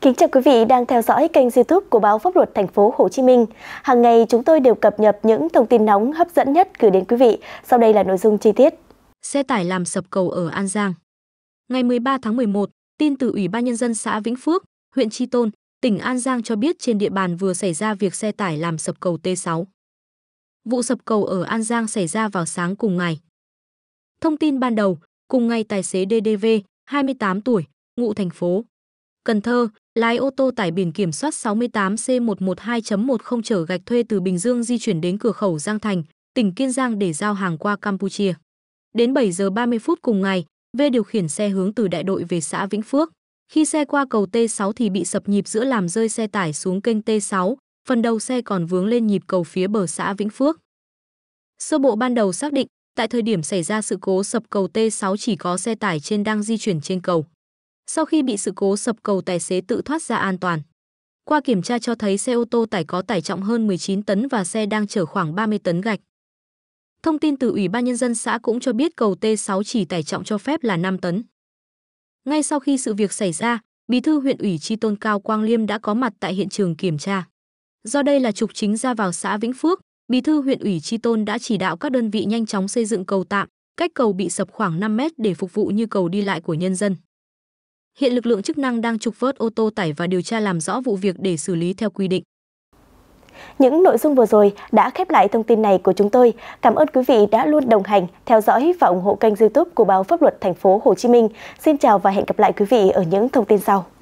Kính chào quý vị đang theo dõi kênh YouTube của báo Pháp luật Thành phố Hồ Chí Minh. Hàng ngày chúng tôi đều cập nhật những thông tin nóng hấp dẫn nhất gửi đến quý vị. Sau đây là nội dung chi tiết. Xe tải làm sập cầu ở An Giang. Ngày 13 tháng 11, tin từ Ủy ban nhân dân xã Vĩnh Phước, huyện Chi Tôn, tỉnh An Giang cho biết trên địa bàn vừa xảy ra việc xe tải làm sập cầu T6. Vụ sập cầu ở An Giang xảy ra vào sáng cùng ngày. Thông tin ban đầu, cùng ngày tài xế DDV, 28 tuổi, ngụ thành phố Cần Thơ, Lái ô tô tải biển kiểm soát 68C112.10 chở gạch thuê từ Bình Dương di chuyển đến cửa khẩu Giang Thành, tỉnh Kiên Giang để giao hàng qua Campuchia. Đến 7 giờ 30 phút cùng ngày, V điều khiển xe hướng từ đại đội về xã Vĩnh Phước. Khi xe qua cầu T6 thì bị sập nhịp giữa làm rơi xe tải xuống kênh T6, phần đầu xe còn vướng lên nhịp cầu phía bờ xã Vĩnh Phước. Sơ bộ ban đầu xác định, tại thời điểm xảy ra sự cố sập cầu T6 chỉ có xe tải trên đang di chuyển trên cầu. Sau khi bị sự cố sập cầu tài xế tự thoát ra an toàn. Qua kiểm tra cho thấy xe ô tô tải có tải trọng hơn 19 tấn và xe đang chở khoảng 30 tấn gạch. Thông tin từ Ủy ban Nhân dân xã cũng cho biết cầu T6 chỉ tải trọng cho phép là 5 tấn. Ngay sau khi sự việc xảy ra, Bí thư huyện ủy Tri Tôn Cao Quang Liêm đã có mặt tại hiện trường kiểm tra. Do đây là trục chính ra vào xã Vĩnh Phước, Bí thư huyện ủy Tri Tôn đã chỉ đạo các đơn vị nhanh chóng xây dựng cầu tạm, cách cầu bị sập khoảng 5 mét để phục vụ như cầu đi lại của nhân dân. Hiện lực lượng chức năng đang trục vớt ô tô tải và điều tra làm rõ vụ việc để xử lý theo quy định. Những nội dung vừa rồi đã khép lại thông tin này của chúng tôi. Cảm ơn quý vị đã luôn đồng hành, theo dõi và ủng hộ kênh YouTube của báo Pháp luật Thành phố Hồ Chí Minh. Xin chào và hẹn gặp lại quý vị ở những thông tin sau.